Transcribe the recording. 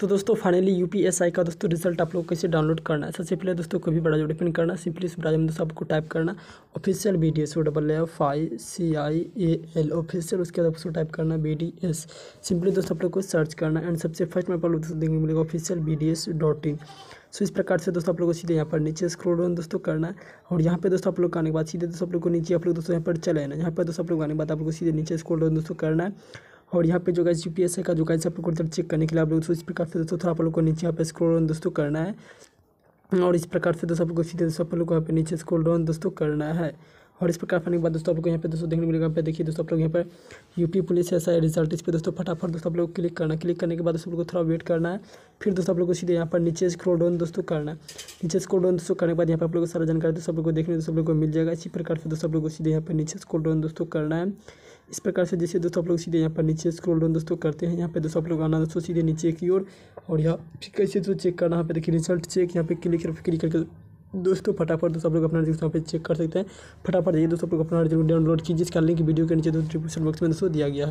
तो दोस्तों finally U P S I का दोस्तों रिजल्ट आप लोग कैसे डाउनलोड करना है सबसे पहले दोस्तों को भी बड़ा जो डिपेंड करना सिंपली इस ब्राउजर में दोस्तों आपको टाइप करना official B D S O double F I C I A L official उसके बाद आपको टाइप करना बी डी एस सिंपली दोस्तों आप लोग को सर्च करना एंड सबसे फर्स्ट में आप लोग दोस्तों देखने मिलेगा official B D S dot in so इस प्रकार से दोस्तों आप लोग को सीधे यहाँ पर नीचे स्क्रोल डाउन दोस्तों करना है और यहाँ पे दोस्तों आप लोग आने के बाद सीधे दोस्तों आप लोग को नीचे आप लोग दोस्तों यहाँ पर चले आना यहाँ पर दोस्तों आप लोग आने के बाद आप लोग सीधे नीचे स्क्रोल डाउन दोस्तों करना है और यहाँ पे जो गाइस यू का जो गाइस आप लोग को चेक करने के लिए आप लोग इस प्रकार से दोस्तों थोड़ा आप लोग को नीचे यहाँ पे स्क्रोल दोस्तों करना है और इस प्रकार से दोस्तों आप लोग सीधे दोस्तों आप लोग को यहाँ पे नीचे स्क्रोल डाउन दोस्तों करना है और इस प्रकार करने के बाद दोस्तों आप लोग यहाँ पे दोस्तों देखने मिलेगा यहाँ पे देखिए दोस्तों आप लोग यहाँ पर यूपी पुलिस ऐसा है रिजल्ट इस पर दोस्तों फटाफट दोस्तों आप लोग क्लिक करना क्लिक करने के बाद दोस्तों को थोड़ा वेट करना है फिर दोस्तों आप लोग को सीधे यहाँ पर नीचे स्क्रोल डाउन दोस्तों करना है नीचे स्क्रोल डाउन दोस्तों करने के बाद यहाँ पर आप लोग को सारा जानकारी दोस्तों आप लोग को देखने दोस्तों आप लोग को मिल जाएगा इसी प्रकार से दोस्तों आप लोग को सीधे यहाँ पर नीचे स्क्रोल डाउन दोस्तों करना है इस प्रकार से जैसे दोस्तों आप लोग सीधे यहाँ पर नीचे स्क्रॉल डाउन दोस्तों करते हैं यहाँ पे दोस्तों आप लोग आना दोस्तों सीधे नीचे की ओर और, यहाँ यहाँ कैसे दोस्तों चेक करना यहाँ पे देखिए रिजल्ट चेक यहाँ पे क्लिक क्लिक करके दोस्तों फटाफट दोस्तों आप लोग अपना रिजल्ट यहाँ पे चेक कर सकते हैं फटाफट जाइए दोस्तों आप लोग अपना रिजल्ट डाउनलोड कीजिए इसका लिंक वीडियो के नीचे दोस्तों डिस्क्रिप्शन बॉक्स में दोस्तों दिया गया है